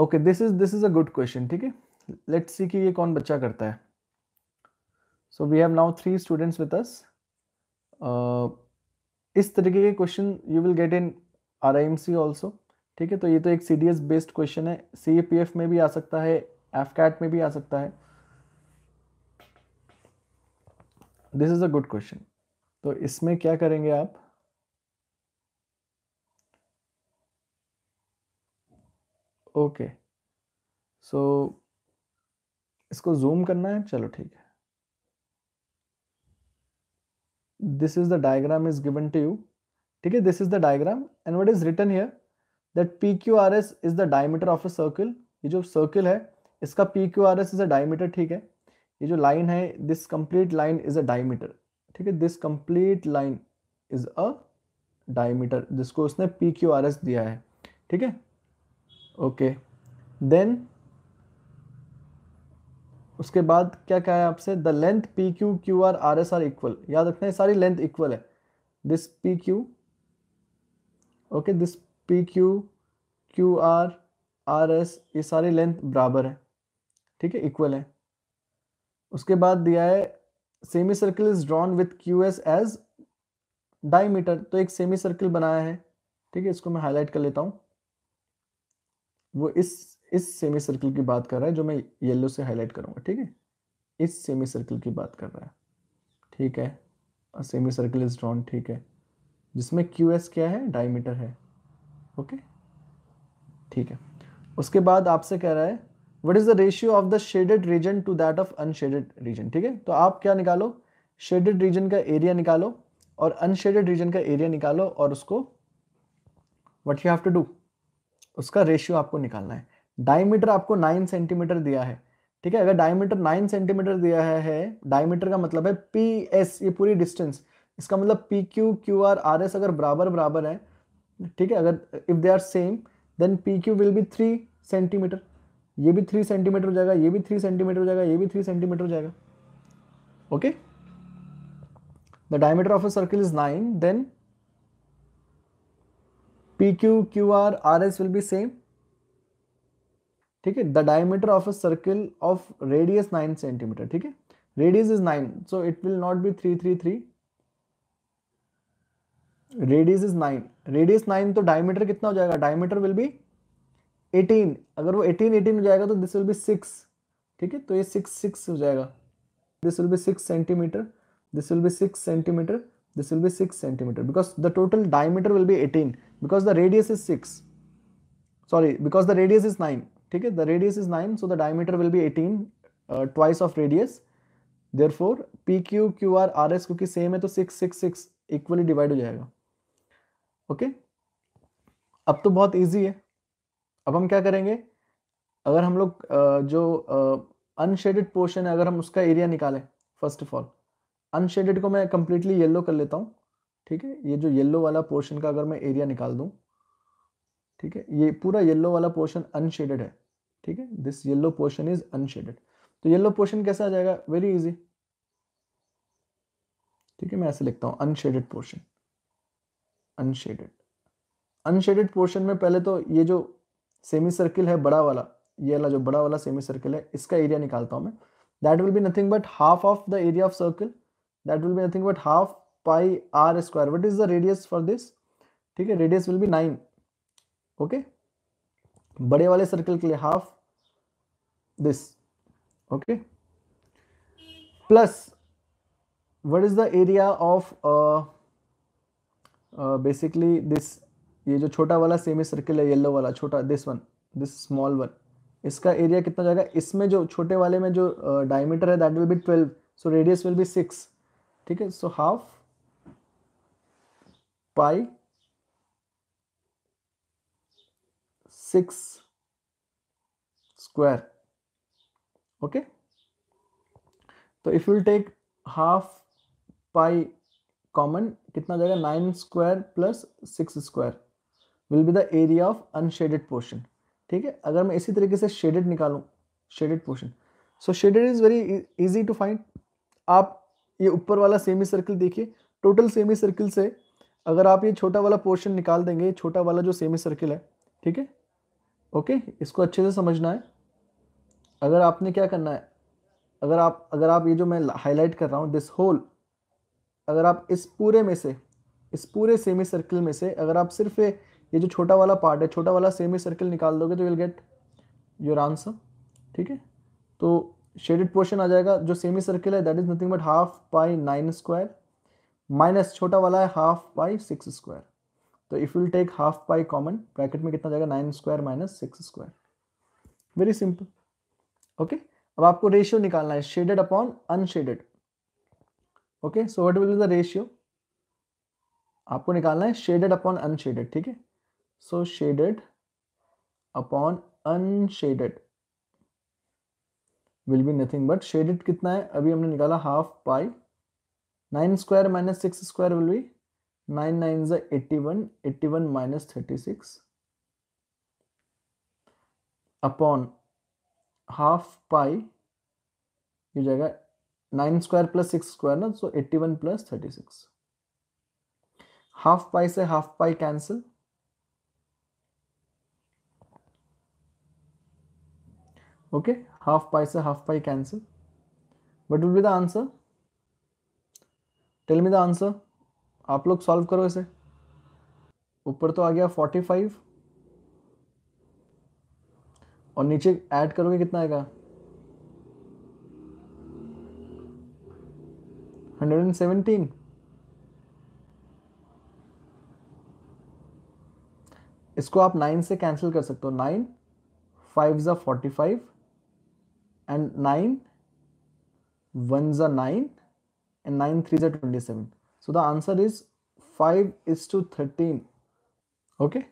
Okay this is this is a good question ठीक है let's see कि ये कौन बच्चा करता है so we have now three students with us इस तरीके के question you will get in R I M C also ठीक है तो ये तो एक C D S based question है सी ए पी एफ में भी आ सकता है एफ कैट में भी आ सकता है this is a good question तो इसमें क्या करेंगे आप ओके सो so, इसको जूम करना है चलो ठीक है this is the diagram is given to you ठीक है this is the diagram and what is written here that P Q R S is the diameter of a circle ये जो सर्किल है इसका P Q R S is a diameter ठीक है ये जो लाइन है this complete line is a diameter ठीक है this complete line is a diameter जिसको उसने पी क्यू आर एस दिया है ठीक है ओके देन उसके बाद क्या क्या है आपसे the length P Q Q R R S are equal याद रखना है सारी लेंथ इक्वल है this P Q okay this P Q Q R R S ये सारी लेंथ बराबर है ठीक है इक्वल है उसके बाद दिया है semi circle is drawn with Q S as diameter तो एक सेमी सर्कल बनाया है ठीक है इसको मैं हाईलाइट कर लेता हूं वो इस इस सेमी सर्कल की बात कर रहा है जो मैं येलो से हाईलाइट करूंगा ठीक है इस सेमी सर्कल की बात कर रहा है ठीक है सेमी सर्कल इज ड्रॉन ठीक है जिसमें क्यू एस क्या है डायमीटर है ओके ठीक है उसके बाद आपसे कह रहा है what is the ratio of the shaded region to that of unshaded region ठीक है तो आप क्या निकालो शेडेड रीजन का एरिया निकालो और अनशेडेड रीजन का एरिया निकालो और उसको what you have to do उसका रेशियो आपको निकालना है डायमीटर आपको नाइन सेंटीमीटर दिया है ठीक है अगर डायमीटर नाइन सेंटीमीटर दिया है, है डायमीटर का मतलब है पी एस ये पूरी डिस्टेंस इसका मतलब P Q Q R R S अगर बराबर बराबर है ठीक है अगर if they are same then P Q will be three centimeter ये भी थ्री सेंटीमीटर हो जाएगा ये भी थ्री सेंटीमीटर हो जाएगा ये भी थ्री सेंटीमीटर हो जाएगा okay the diameter of a circle is nine then P Q Q R R S will be same ठीक है the diameter of a circle of radius nine centimeter ठीक है radius is nine so it will not be three three three radius is nine radius nine तो diameter कितना हो जाएगा diameter will be eighteen अगर वो एटीन एटीन हो जाएगा तो दिस विल बी सिक्स ठीक है तो ये सिक्स सिक्स हो जाएगा this will be six centimeter this will be six centimeter this will be six centimeter because the total diameter will be eighteen because the radius is six sorry because the radius is nine ठीक है the radius is nine so the diameter will be eighteen twice of radius therefore P Q Q R R S क्योंकि same है तो six six six equally divide हो जाएगा okay okay? अब तो बहुत ईजी है अब हम क्या करेंगे अगर हम लोग जो अनशेडेड पोर्शन है अगर हम उसका एरिया निकालें फर्स्ट ऑफ ऑल अनशेडेड को मैं कंप्लीटली येल्लो कर लेता हूँ ठीक है ये जो येल्लो वाला पोर्शन का अगर मैं एरिया निकाल दूँ ठीक है ये पूरा येल्लो वाला पोर्शन अनशेडेड है ठीक है this yellow portion is unshaded तो येल्लो पोर्शन कैसा आ जाएगा वेरी इजी ठीक है मैं ऐसे लिखता हूँ unshaded portion unshaded unshaded portion में पहले तो ये जो सेमी सर्किल है बड़ा वाला ये वाला जो बड़ा वाला सेमी सर्किल है इसका एरिया निकालता हूँ मैं that will be nothing but half of the area of circle that will be nothing but half pi r square what is the radius for this ठीक है radius will be nine okay बड़े वाले circle के लिए half this okay plus what is the area of basically this ये जो छोटा वाला सेमी सर्किल है येलो वाला छोटा this one this small one इसका एरिया कितना जाएगा इसमें जो छोटे वाले में जो डायमीटर है that will be twelve so radius will be six ठीक है so half pi six square okay तो if you take half pi common कितना जाएगा nine square plus six square will be the area of unshaded portion ठीक है अगर मैं इसी तरीके से शेडेड निकालू shaded portion so shaded is very easy to find आप ये ऊपर वाला सेमी सर्कल देखिए टोटल सेमी सर्कल से अगर आप ये छोटा वाला पोर्शन निकाल देंगे छोटा वाला जो सेमी सर्कल है ठीक है ओके इसको अच्छे से समझना है अगर आपने क्या करना है अगर आप अगर आप ये जो मैं हाईलाइट कर रहा हूँ दिस होल अगर आप इस पूरे में से इस पूरे सेमी सर्कल में से अगर आप सिर्फ ये जो छोटा वाला पार्ट है छोटा वाला सेमी सर्कल निकाल दोगे तो विल गेट योर आंसर ठीक है तो शेडेड पोर्शन आ जाएगा जो सेमी सर्कल है that is nothing but half pi nine square minus छोटा वाला है हाफ पाई सिक्स स्क्वायर तो if will take half pi common bracket में कितना जाएगा nine square minus six square very simple okay अब आपको रेशियो निकालना है shaded upon unshaded okay so what will be the ratio आपको निकालना है शेडेड अपॉन अनशेडेड ठीक है so shaded upon unshaded will be nothing but shaded कितना है अभी हमने निकाला half pi nine square minus six square will be nine nine ज eighty one eighty one minus thirty six upon half pi ये जाएगा nine square plus six square ना so eighty one plus thirty six half pi से half pi cancel okay half pi so half pi cancel what will be the answer tell me the answer आप लोग solve करो इसे ऊपर तो आ गया forty five और नीचे ऐड करोगे कितना आएगा हंड्रेड एंड सेवेंटीन इसको आप नाइन से कैंसिल कर सकते हो नाइन फाइव ज़ा forty five and 9 ones are 9 and 9 threes are 27 so the answer is 5 is to 13 okay